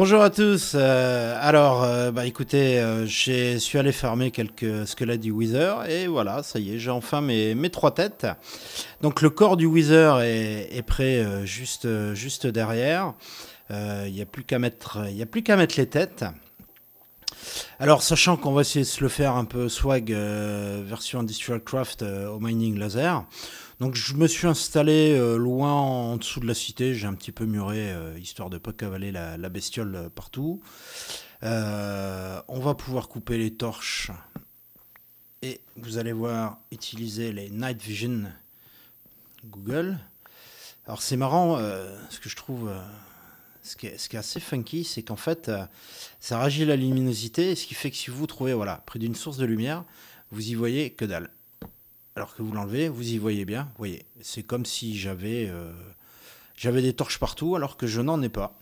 Bonjour à tous. Euh, alors, euh, bah écoutez, euh, je suis allé fermer quelques squelettes du Wither et voilà, ça y est, j'ai enfin mes, mes trois têtes. Donc le corps du Wither est, prêt juste juste derrière. Il n'y a plus qu'à mettre, a plus qu'à mettre les têtes. Alors, sachant qu'on va essayer de le faire un peu swag version Industrial Craft au mining laser. Donc je me suis installé euh, loin en dessous de la cité, j'ai un petit peu muré, euh, histoire de pas cavaler la, bestiole euh, partout. on va pouvoir couper les torches. Et vous allez voir, utiliser les Night Vision Google. Alors c'est marrant, ce que je trouve... Ce qui, est, assez funky, c'est qu'en fait, ça réagit la luminosité, ce qui fait que si vous vous trouvez voilà, près d'une source de lumière, vous y voyez que dalle alors que vous l'enlevez, vous y voyez bien. Vous voyez, c'est comme si j'avais euh, j'avais des torches partout alors que je n'en ai pas.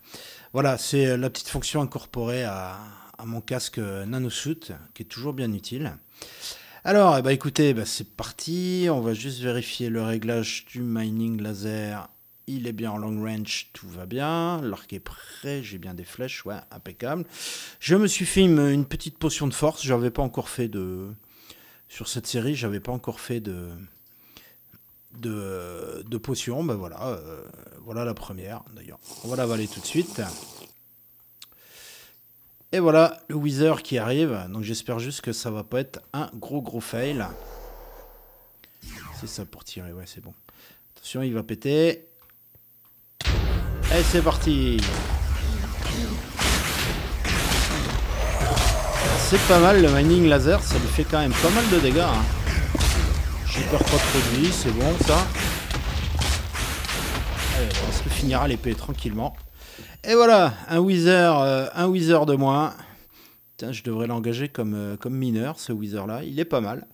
Voilà, c'est euh, la petite fonction incorporée à, mon casque euh, NanoSuit qui est toujours bien utile. Alors, eh ben, écoutez, ben, c'est parti. On va juste vérifier le réglage du mining laser. Il est bien en long range, tout va bien. L'arc est prêt, j'ai bien des flèches, ouais, impeccable. Je me suis fait une, une petite potion de force. Je n'avais pas encore fait de, sur cette série, j'avais pas encore fait de, de, potion. Ben voilà, euh, voilà la première d'ailleurs. On va valer tout de suite. Et voilà le Wither qui arrive. Donc j'espère juste que ça va pas être un gros gros fail. C'est ça pour tirer, ouais c'est bon. Attention, il va péter. Et c'est parti c'est pas mal le mining laser, ça lui fait quand même pas mal de dégâts. Super hein. Je c'est bon ça. on se finira l'épée tranquillement. Et voilà, un Wither, euh, un de moins. je devrais l'engager comme, euh, comme mineur, ce Wither là, il est pas mal.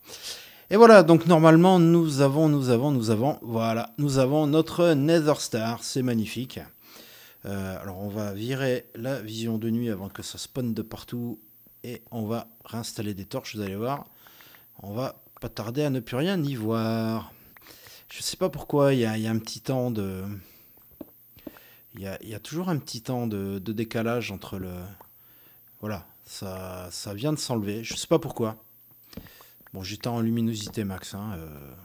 Et voilà, donc normalement nous avons, nous avons, nous avons, voilà, nous avons notre Nether Star, c'est magnifique. Euh, alors on va virer la vision de nuit avant que ça spawn de partout et on va réinstaller des torches, vous allez voir. On va pas tarder à ne plus rien y voir. Je sais pas pourquoi, il y a, un petit temps de... Il y a, toujours un petit temps de, décalage entre le... Voilà, ça, ça vient de s'enlever, je sais pas pourquoi. Bon, j'étais en luminosité max, hein, euh.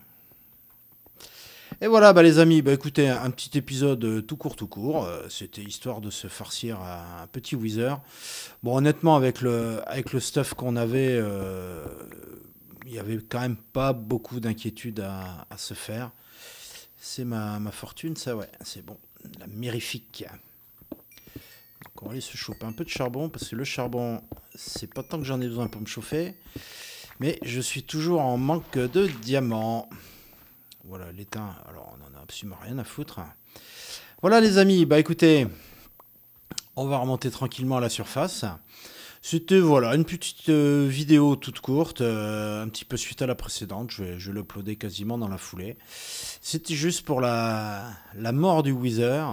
Et voilà, bah, les amis, bah, écoutez, un petit épisode euh, tout court, tout court. Euh, c'était histoire de se farcir un petit Wizard. Bon, honnêtement, avec le, avec le stuff qu'on avait, euh, il y n'y avait quand même pas beaucoup d'inquiétudes à, se faire. C'est ma, fortune, ça, ouais, c'est bon. La mérifique. Donc, on va aller se choper un peu de charbon, parce que le charbon, c'est pas tant que j'en ai besoin pour me chauffer. Mais je suis toujours en manque de diamants. Voilà, l'étain, alors on n'en a absolument rien à foutre. Voilà les amis, bah écoutez, on va remonter tranquillement à la surface. C'était voilà une petite euh, vidéo toute courte, euh, un petit peu suite à la précédente. Je vais, je l'uploader quasiment dans la foulée. C'était juste pour la, la mort du Wither.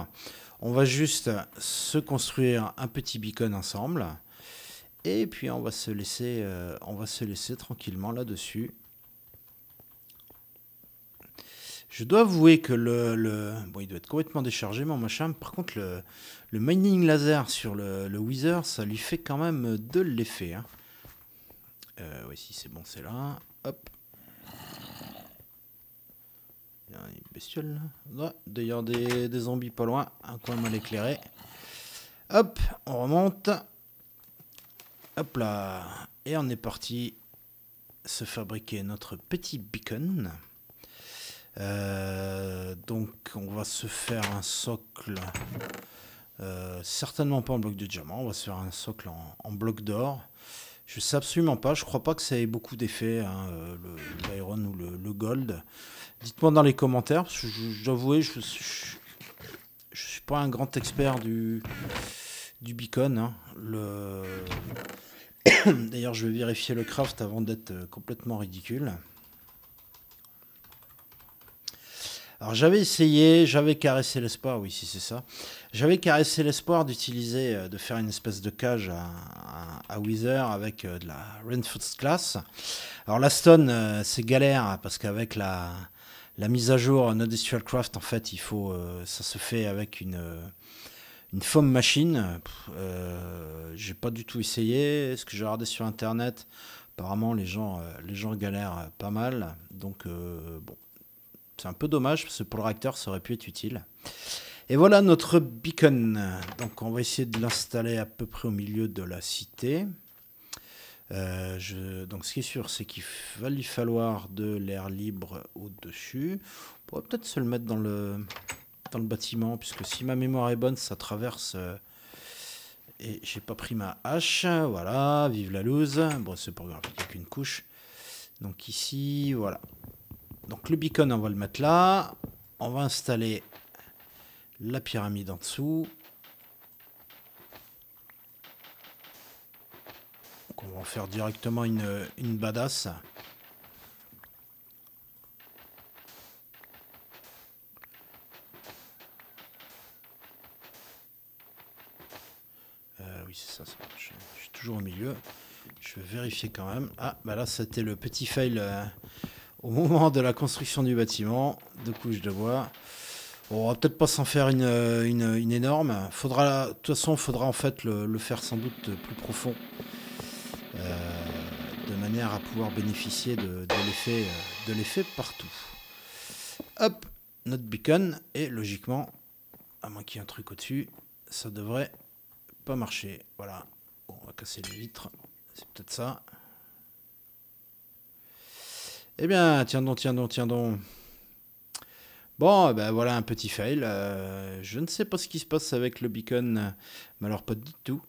On va juste se construire un petit beacon ensemble. Et puis on va se laisser, euh, on va se laisser tranquillement là-dessus. Je dois avouer que le, Bon, il doit être complètement déchargé, mon machin. Par contre, le, mining laser sur le, le ça lui fait quand même de l'effet. Oui hein. euh, ouais, si c'est bon, c'est là. Hop. Il y a une bestiole là. D'ailleurs, des, des, zombies pas loin. Un coin mal éclairé. Hop, on remonte. Hop là. Et on est parti se fabriquer notre petit beacon. Euh, donc on va se faire un socle, euh, certainement pas en bloc de diamant, on va se faire un socle en, bloc d'or. Je sais absolument pas, je crois pas que ça ait beaucoup d'effet, hein, euh, l'iron ou le, gold. Dites-moi dans les commentaires, parce que j'avoue, je, ne suis pas un grand expert du, beacon. Hein. D'ailleurs, je vais vérifier le craft avant d'être complètement ridicule. Alors j'avais essayé, j'avais caressé l'espoir, oui si c'est ça, j'avais caressé l'espoir d'utiliser, euh, de faire une espèce de cage à, à, Wither avec euh, de la Rainforest Class. Alors la stone, euh, c'est galère hein, parce qu'avec la, la mise à jour Nodestrial Craft, en fait, il faut, ça se fait avec une une foam machine. j'ai pas du tout essayé. Ce que j'ai regardé sur internet, apparemment les gens, les gens galèrent pas mal. Donc bon, c'est un peu dommage parce que pour le réacteur, ça aurait pu être utile. Et voilà notre beacon. Donc on va essayer de l'installer à peu près au milieu de la cité. Euh, donc ce qui est sûr, c'est qu'il va lui falloir de l'air libre au-dessus. On pourrait peut-être se le mettre dans le, dans le bâtiment, puisque si ma mémoire est bonne, ça traverse... Euh, et j'ai pas pris ma hache, voilà, vive la loose. Bon, c'est pour grave, il qu'une couche. Donc ici, voilà, donc le beacon, on va le mettre là. On va installer la pyramide en dessous. on va en faire directement une, badass. Euh, oui, c'est ça, je, suis toujours au milieu. Je vais vérifier quand même. Ah, bah là, c'était le petit fail. Euh, au moment de la construction du bâtiment, de couches de bois. on va peut-être pas s'en faire une, euh, énorme. Faudra, de toute façon, faudra en fait le, faire sans doute plus profond, euh, de manière à pouvoir bénéficier de, de l'effet euh, partout. Hop, notre beacon et logiquement, à moins qu'il y ait un truc au-dessus, ça devrait pas marcher. Voilà, on va casser les vitres. C'est peut-être ça. Eh bien, tiens donc, tiens donc, tiens donc. Bon, eh ben voilà un petit fail. Euh, je ne sais pas ce qui se passe avec le beacon, mais alors pas du tout.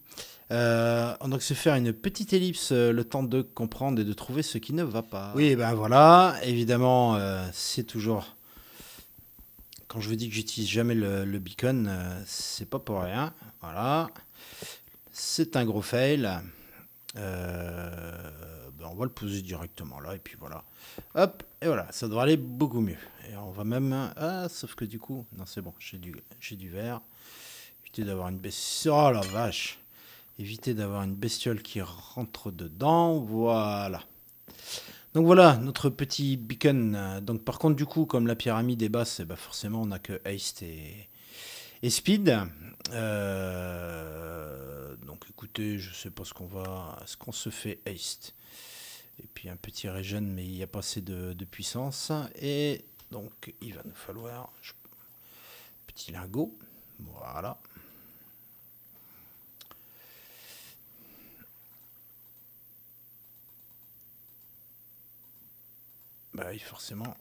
Euh, on doit se faire une petite ellipse, euh, le temps de comprendre et de trouver ce qui ne va pas. Oui, ben voilà, évidemment, c'est toujours... Quand je vous dis que j'utilise jamais le, beacon, c'est pas pour rien. Voilà. C'est un gros fail. Ben, on va le poser directement là, et puis voilà. Hop, et voilà, ça devrait aller beaucoup mieux. Et on va même... Hein, ah, sauf que du coup... Non, c'est bon, j'ai du, du verre. Éviter d'avoir une bestiole... Oh la vache Éviter d'avoir une bestiole qui rentre dedans, voilà. Donc voilà, notre petit beacon. Euh, donc par contre, du coup, comme la pyramide est basse, et eh ben, forcément, on n'a que haste et et Speed, euh, donc écoutez, je sais pas ce qu'on va, ce qu'on se fait haste. Et puis un petit regen, mais il n'y a pas assez de, puissance. Et donc il va nous falloir petit lingot. Voilà. Bah oui, forcément.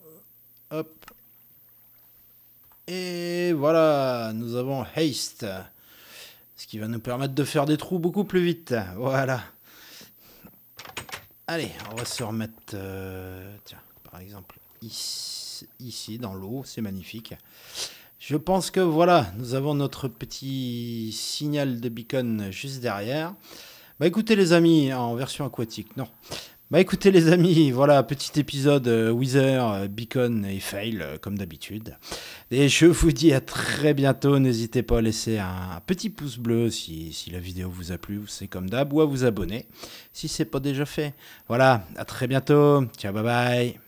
Hop, et voilà, nous avons haste, ce qui va nous permettre de faire des trous beaucoup plus vite. Voilà. Allez, on va se remettre, euh, tiens, par exemple, ici, ici dans l'eau, c'est magnifique. Je pense que voilà, nous avons notre petit signal de beacon juste derrière. Bah écoutez les amis, en version aquatique, non. Bah écoutez les amis, voilà, petit épisode euh, Wither, euh, Beacon et Fail, euh, comme d'habitude. Et je vous dis à très bientôt, n'hésitez pas à laisser un petit pouce bleu si, si la vidéo vous a plu, c'est comme d'hab, ou à vous abonner si c'est pas déjà fait. Voilà, à très bientôt, ciao bye bye